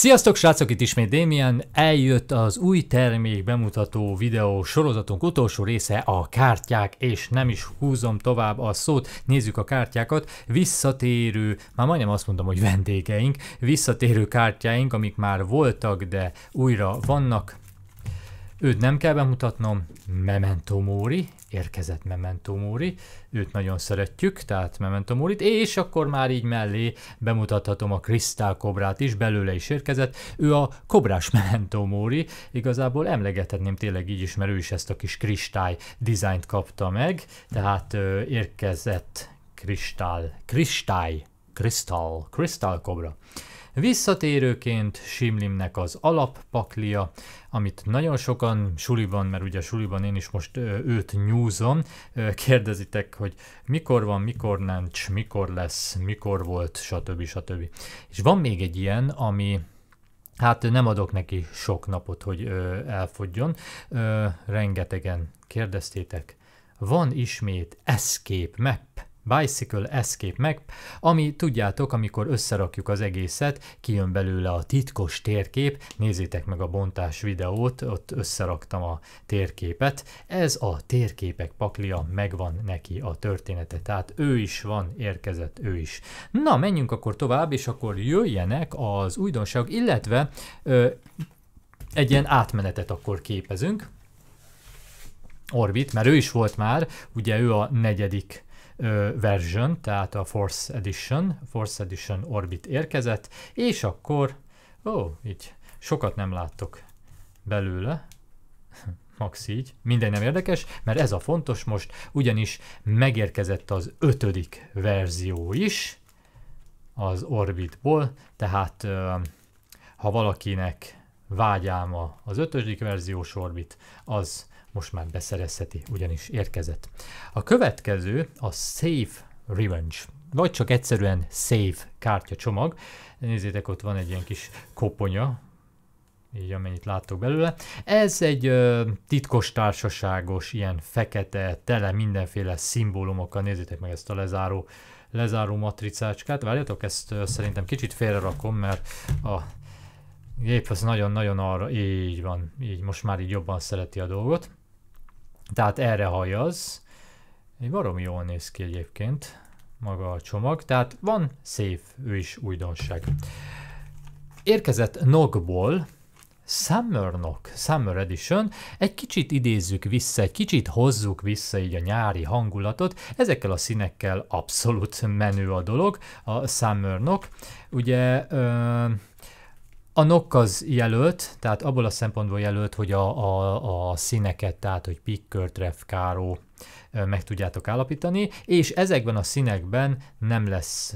Sziasztok srácok, itt ismét Damien, eljött az új termék bemutató videó sorozatunk utolsó része a kártyák, és nem is húzom tovább a szót, nézzük a kártyákat, visszatérő, már majdnem azt mondom, hogy vendégeink, visszatérő kártyáink, amik már voltak, de újra vannak, Őt nem kell bemutatnom, Memento Mori, érkezett Memento Mori, őt nagyon szeretjük, tehát Memento Morit, és akkor már így mellé bemutathatom a Kristál Kobrát is, belőle is érkezett, ő a Kobrás Memento Mori, igazából emlegethetném tényleg így is, mert ő is ezt a kis kristály dizájnt kapta meg, tehát ö, érkezett kristál, kristály, kristál, kristál kobra. Visszatérőként Simlimnek az alappaklia, amit nagyon sokan suliban, mert ugye suliban én is most őt nyúzom, kérdezitek, hogy mikor van, mikor nincs, mikor lesz, mikor volt, stb. stb. És van még egy ilyen, ami Hát nem adok neki sok napot, hogy elfogjon. rengetegen kérdeztétek. Van ismét escape map? Bicycle Escape Map, ami tudjátok, amikor összerakjuk az egészet, kijön belőle a titkos térkép, nézzétek meg a bontás videót, ott összeraktam a térképet. Ez a térképek paklia, megvan neki a története, tehát ő is van, érkezett ő is. Na, menjünk akkor tovább, és akkor jöjjenek az újdonság, illetve ö, egy ilyen átmenetet akkor képezünk. Orbit, mert ő is volt már, ugye ő a negyedik version, tehát a Force Edition, Force Edition Orbit érkezett, és akkor, ó, így sokat nem láttok belőle, max így, minden nem érdekes, mert ez a fontos most, ugyanis megérkezett az ötödik verzió is az Orbitból, tehát ha valakinek vágyáma az ötödik verziós Orbit, az most már beszerezheti, ugyanis érkezett. A következő a Save Revenge, vagy csak egyszerűen Save kártyacsomag. Nézzétek, ott van egy ilyen kis koponya, így amennyit láttok belőle. Ez egy ö, titkos társaságos, ilyen fekete, tele mindenféle szimbólumokkal, nézzétek meg ezt a lezáró, lezáró matricácskát. Várjatok, ezt ö, szerintem kicsit félrerakom, mert a gép az nagyon-nagyon arra, így van, így most már így jobban szereti a dolgot. Tehát erre hajaz. Egy barom jól néz ki egyébként maga a csomag, tehát van szép, ő is újdonság. Érkezett Nogból, Summer Nog, Summer Edition, egy kicsit idézzük vissza, egy kicsit hozzuk vissza így a nyári hangulatot, ezekkel a színekkel abszolút menő a dolog, a Summer Nog, Ugye... Ö- a NOK az jelölt, tehát abból a szempontból jelölt, hogy a, a, a színeket, tehát hogy pikkört, refkáró meg tudjátok állapítani, és ezekben a színekben nem lesz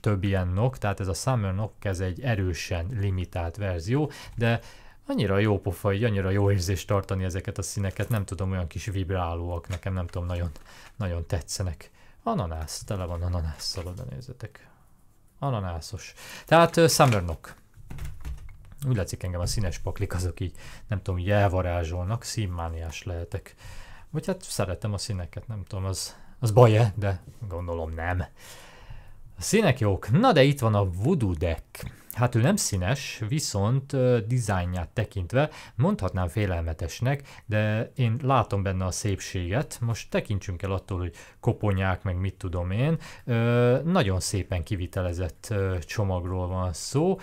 több ilyen NOK, tehát ez a Summer NOK ez egy erősen limitált verzió, de annyira jó pofa, hogy annyira jó érzés tartani ezeket a színeket, nem tudom, olyan kis vibrálóak, nekem nem tudom, nagyon, nagyon tetszenek. Ananász, tele van ananásszal, oda nézzetek. Ananászos. Tehát uh, Summer nok úgy látszik engem a színes paklik azok így, nem tudom, így elvarázsolnak, színmániás lehetek. Vagy hát szeretem a színeket, nem tudom, az, az baj-e, de gondolom nem. A színek jók. Na de itt van a Voodoo deck. Hát ő nem színes, viszont dizájnját tekintve mondhatnám félelmetesnek, de én látom benne a szépséget. Most tekintsünk el attól, hogy koponyák, meg mit tudom én. nagyon szépen kivitelezett uh, csomagról van szó.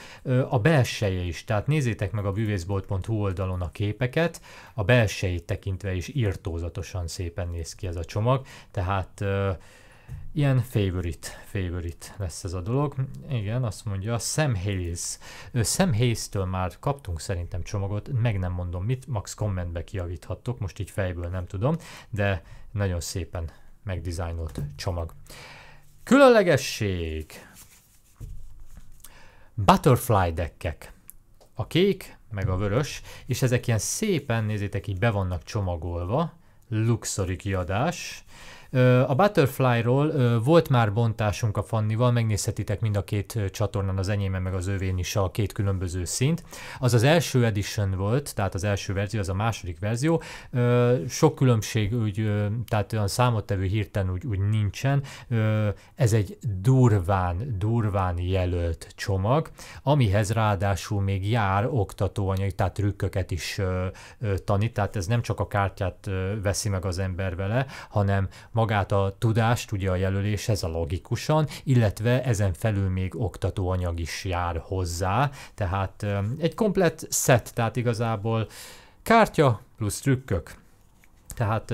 a belseje is, tehát nézzétek meg a bűvészbolt.hu oldalon a képeket, a belsejét tekintve is írtózatosan szépen néz ki ez a csomag, tehát Ilyen favorite, favorite lesz ez a dolog. Igen, azt mondja Sam Hayes. Sam Hayes-től már kaptunk szerintem csomagot, meg nem mondom mit, max kommentbe kiavíthattok, most így fejből nem tudom, de nagyon szépen megdizájnolt csomag. Különlegesség! Butterfly deckek. A kék, meg a vörös, és ezek ilyen szépen, nézzétek, így be vannak csomagolva. Luxori kiadás. A Butterfly-ról volt már bontásunk a Fannival, megnézhetitek mind a két csatornán, az enyémen meg az övén is a két különböző szint. Az az első edition volt, tehát az első verzió, az a második verzió. Sok különbség, úgy, tehát olyan számottevő hirtelen úgy, úgy nincsen. Ez egy durván, durván jelölt csomag, amihez ráadásul még jár oktatóanyag, tehát trükköket is tanít, tehát ez nem csak a kártyát veszi meg az ember vele, hanem magát a tudást, ugye a jelöléshez a logikusan, illetve ezen felül még oktatóanyag is jár hozzá, tehát egy komplett set, tehát igazából kártya plusz trükkök. Tehát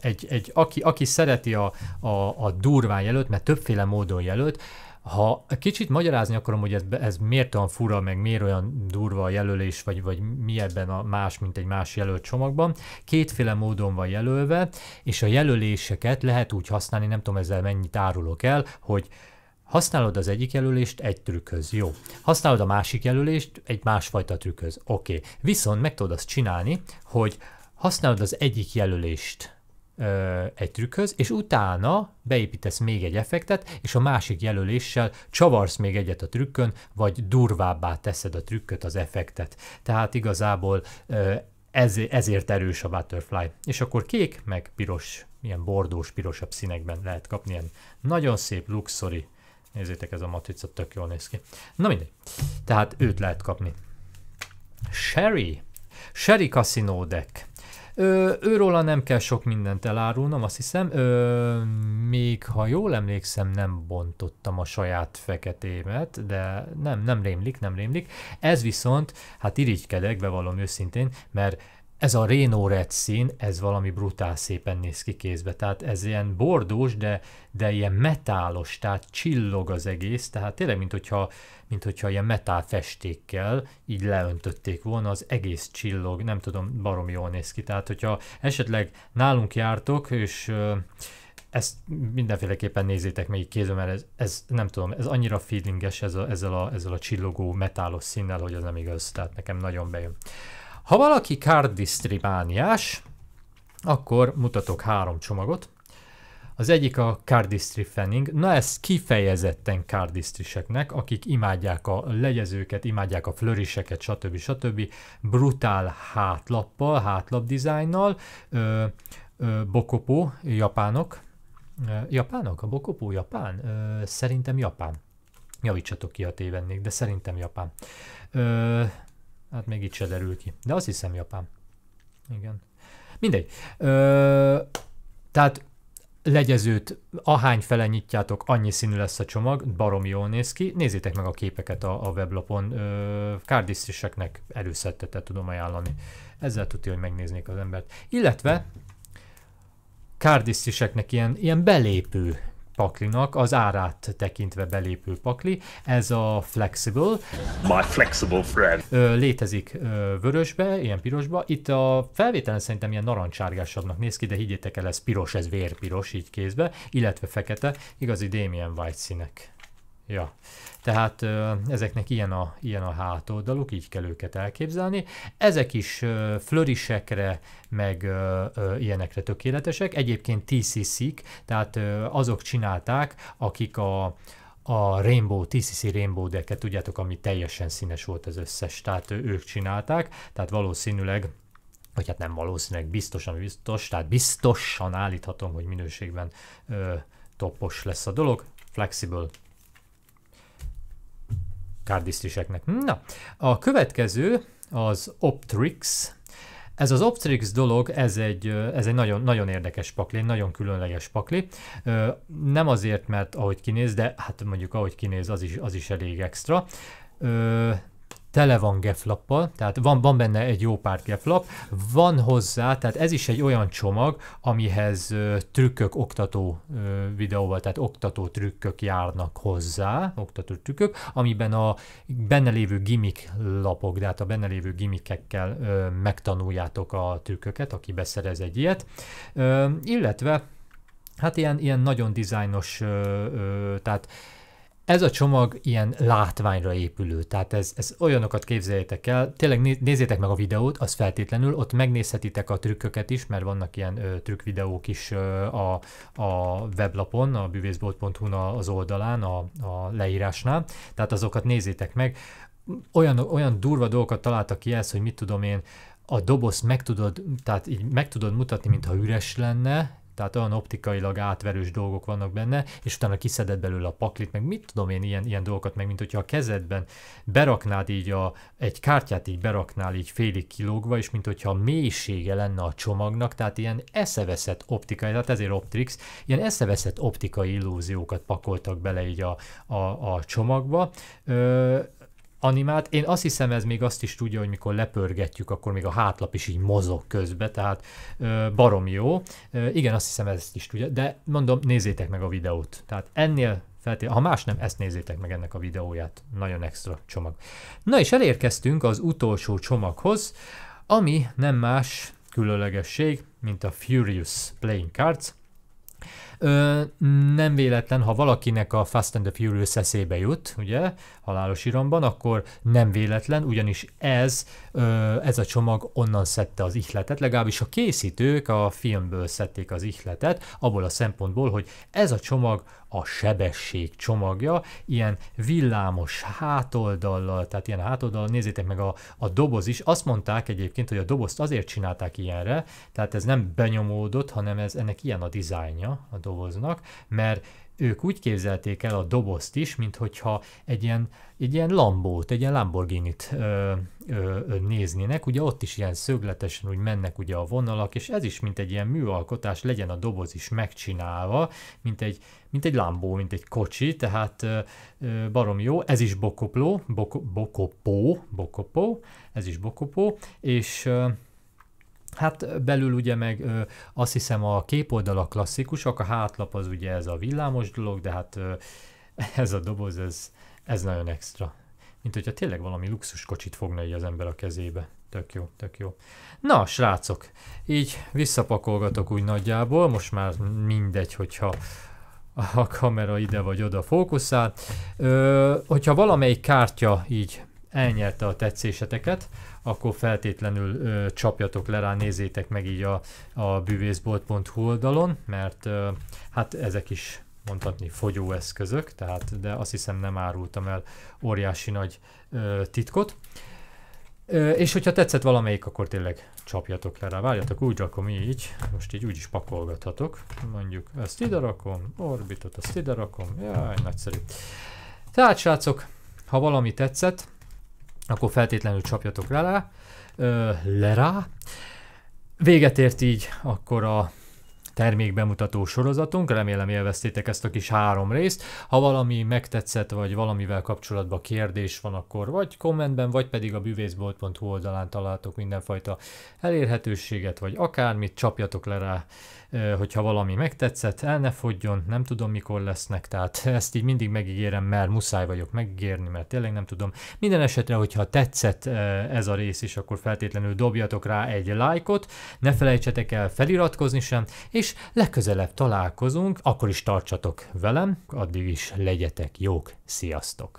egy, egy, aki, aki szereti a, a, a durván jelölt, mert többféle módon jelölt, ha kicsit magyarázni akarom, hogy ez, ez miért olyan fura, meg miért olyan durva a jelölés, vagy, vagy mi ebben a más, mint egy más jelölt csomagban, kétféle módon van jelölve, és a jelöléseket lehet úgy használni, nem tudom ezzel mennyit árulok el, hogy Használod az egyik jelölést egy trükkhöz, jó. Használod a másik jelölést egy másfajta trükköz. oké. Okay. Viszont meg tudod azt csinálni, hogy használod az egyik jelölést ö, egy trükkhöz, és utána beépítesz még egy effektet, és a másik jelöléssel csavarsz még egyet a trükkön, vagy durvábbá teszed a trükköt, az effektet. Tehát igazából ö, ez, ezért erős a butterfly. És akkor kék, meg piros, ilyen bordós, pirosabb színekben lehet kapni ilyen nagyon szép, luxori, nézzétek ez a matrica, tök jól néz ki. Na mindegy, tehát őt lehet kapni. Sherry, Sherry Casino deck. Ö, őróla nem kell sok mindent elárulnom, azt hiszem. Ö, még ha jól emlékszem, nem bontottam a saját feketémet, de nem, nem rémlik, nem rémlik. Ez viszont, hát irigykedek, bevallom őszintén, mert ez a réno Red szín, ez valami brutál szépen néz ki kézbe, tehát ez ilyen bordós, de, de ilyen metálos, tehát csillog az egész, tehát tényleg, mint hogyha, mint hogyha ilyen metál festékkel így leöntötték volna, az egész csillog, nem tudom, barom jól néz ki, tehát hogyha esetleg nálunk jártok, és ezt mindenféleképpen nézzétek meg így kézbe, mert ez, ez, nem tudom, ez annyira feelinges ez a, ezzel, a, ezzel a csillogó metálos színnel, hogy az nem igaz, tehát nekem nagyon bejön. Ha valaki mániás, akkor mutatok három csomagot. Az egyik a Cardistry fenning. na ez kifejezetten cardistryseknek, akik imádják a legyezőket, imádják a flöriseket, stb. stb. Brutál hátlappal, hátlap dizájnnal, bokopó, japánok, japánok? A bokopó japán? szerintem japán. Javítsatok ki, ha tévennék, de szerintem japán. Ö, Hát még itt se derül ki. De azt hiszem Japán. Igen. Mindegy. Ö, tehát legyezőt, ahány fele nyitjátok, annyi színű lesz a csomag, barom jól néz ki. Nézzétek meg a képeket a, a weblapon, Kárdisztiseknek előszettetet tudom ajánlani. Ezzel tudja, hogy megnéznék az embert. Illetve kárdisztiseknek ilyen, ilyen belépő paklinak az árát tekintve belépő pakli, ez a flexible. My flexible friend. Létezik vörösbe, ilyen pirosba. Itt a felvételen szerintem ilyen narancsárgásabbnak néz ki, de higgyétek el, ez piros, ez vérpiros így kézbe, illetve fekete, igazi Damien White színek. Ja, tehát ö, ezeknek ilyen a, ilyen a hátoldaluk, így kell őket elképzelni. Ezek is ö, flörisekre, meg ö, ö, ilyenekre tökéletesek. Egyébként TCC-k, tehát ö, azok csinálták, akik a, a Rainbow, TCC Rainbow deket, tudjátok, ami teljesen színes volt az összes, tehát ők csinálták, tehát valószínűleg vagy hát nem valószínűleg, biztosan biztos, tehát biztosan állíthatom, hogy minőségben ö, topos lesz a dolog. Flexible kárdisztiseknek. Na, a következő az Optrix. Ez az Optrix dolog, ez egy, ez egy nagyon, nagyon érdekes pakli, nagyon különleges pakli. Nem azért, mert ahogy kinéz, de hát mondjuk ahogy kinéz, az is, az is elég extra tele van geflappal, tehát van, van benne egy jó pár geflap, van hozzá, tehát ez is egy olyan csomag, amihez ö, trükkök, oktató ö, videóval, tehát oktató trükkök járnak hozzá, oktató trükkök, amiben a benne lévő gimmick lapok, tehát a benne lévő gimmickekkel ö, megtanuljátok a trükköket, aki beszerez egy ilyet, ö, illetve hát ilyen, ilyen nagyon dizájnos, ö, ö, tehát ez a csomag ilyen látványra épülő, tehát ez, ez olyanokat képzeljétek el, tényleg nézzétek meg a videót, az feltétlenül, ott megnézhetitek a trükköket is, mert vannak ilyen ö, trükkvideók is ö, a, a weblapon, a bűvészbolt.hu-n az oldalán, a, a leírásnál, tehát azokat nézzétek meg. Olyan, olyan durva dolgokat találtak ki ez, hogy mit tudom én, a dobozt meg tudod, tehát így meg tudod mutatni, mintha üres lenne, tehát olyan optikailag átverős dolgok vannak benne, és utána kiszeded belőle a paklit, meg mit tudom én, ilyen, ilyen dolgokat, meg mint hogyha a kezedben beraknád így a, egy kártyát így beraknál így félig kilógva, és mint hogyha a mélysége lenne a csomagnak, tehát ilyen eszeveszett optikai, tehát ezért Optrix, ilyen eszeveszett optikai illúziókat pakoltak bele így a, a, a csomagba. Ö, animált. Én azt hiszem, ez még azt is tudja, hogy mikor lepörgetjük, akkor még a hátlap is így mozog közbe, tehát barom jó. igen, azt hiszem, ezt is tudja, de mondom, nézzétek meg a videót. Tehát ennél feltétlenül, ha más nem, ezt nézzétek meg ennek a videóját. Nagyon extra csomag. Na és elérkeztünk az utolsó csomaghoz, ami nem más különlegesség, mint a Furious Playing Cards. Ö, nem véletlen, ha valakinek a Fast and the Furious eszébe jut, ugye, halálos iramban, akkor nem véletlen, ugyanis ez, ö, ez a csomag onnan szedte az ihletet, legalábbis a készítők a filmből szedték az ihletet, abból a szempontból, hogy ez a csomag a sebesség csomagja, ilyen villámos hátoldallal, tehát ilyen hátoldallal, nézzétek meg a, a doboz is, azt mondták egyébként, hogy a dobozt azért csinálták ilyenre, tehát ez nem benyomódott, hanem ez ennek ilyen a dizájnja, a doboz dolgoznak, mert ők úgy képzelték el a dobozt is, mint hogyha egy ilyen, egy ilyen Lambót, egy ilyen Lamborghini-t ö, ö, néznének, ugye ott is ilyen szögletesen úgy mennek ugye a vonalak, és ez is mint egy ilyen műalkotás, legyen a doboz is megcsinálva, mint egy, mint egy Lambó, mint egy kocsi, tehát ö, ö, barom jó, ez is bokopló, bokopó, bokopó, ez is bokopó, és ö, Hát belül ugye meg ö, azt hiszem a képoldal a a hátlap az ugye ez a villámos dolog, de hát ö, ez a doboz, ez, ez nagyon extra. Mint hogyha tényleg valami luxus kocsit fogna így az ember a kezébe. Tök jó, tök jó. Na, srácok, így visszapakolgatok úgy nagyjából, most már mindegy, hogyha a kamera ide vagy oda fókuszál. Ö, hogyha valamelyik kártya így elnyerte a tetszéseteket, akkor feltétlenül ö, csapjatok le rá, nézzétek meg így a, a bűvészbolt.hu oldalon, mert ö, hát ezek is mondhatni fogyóeszközök, tehát, de azt hiszem nem árultam el óriási nagy ö, titkot. Ö, és hogyha tetszett valamelyik, akkor tényleg csapjatok le rá. Várjatok úgy rakom így, most így úgy is pakolgathatok. Mondjuk ezt ide rakom, orbitot ezt ide rakom, jaj, nagyszerű. Tehát srácok, ha valami tetszett, akkor feltétlenül csapjatok le rá. Ö, le rá. Véget ért így akkor a termékbemutató sorozatunk, remélem élveztétek ezt a kis három részt. Ha valami megtetszett, vagy valamivel kapcsolatban kérdés van, akkor vagy kommentben, vagy pedig a bűvészbolt.hu oldalán találtok mindenfajta elérhetőséget, vagy akármit, csapjatok le rá, hogyha valami megtetszett, el ne fogjon, nem tudom mikor lesznek, tehát ezt így mindig megígérem, mert muszáj vagyok megígérni, mert tényleg nem tudom. Minden esetre, hogyha tetszett ez a rész is, akkor feltétlenül dobjatok rá egy lájkot, ne felejtsetek el feliratkozni sem, és legközelebb találkozunk, akkor is tartsatok velem, addig is legyetek jók, sziasztok!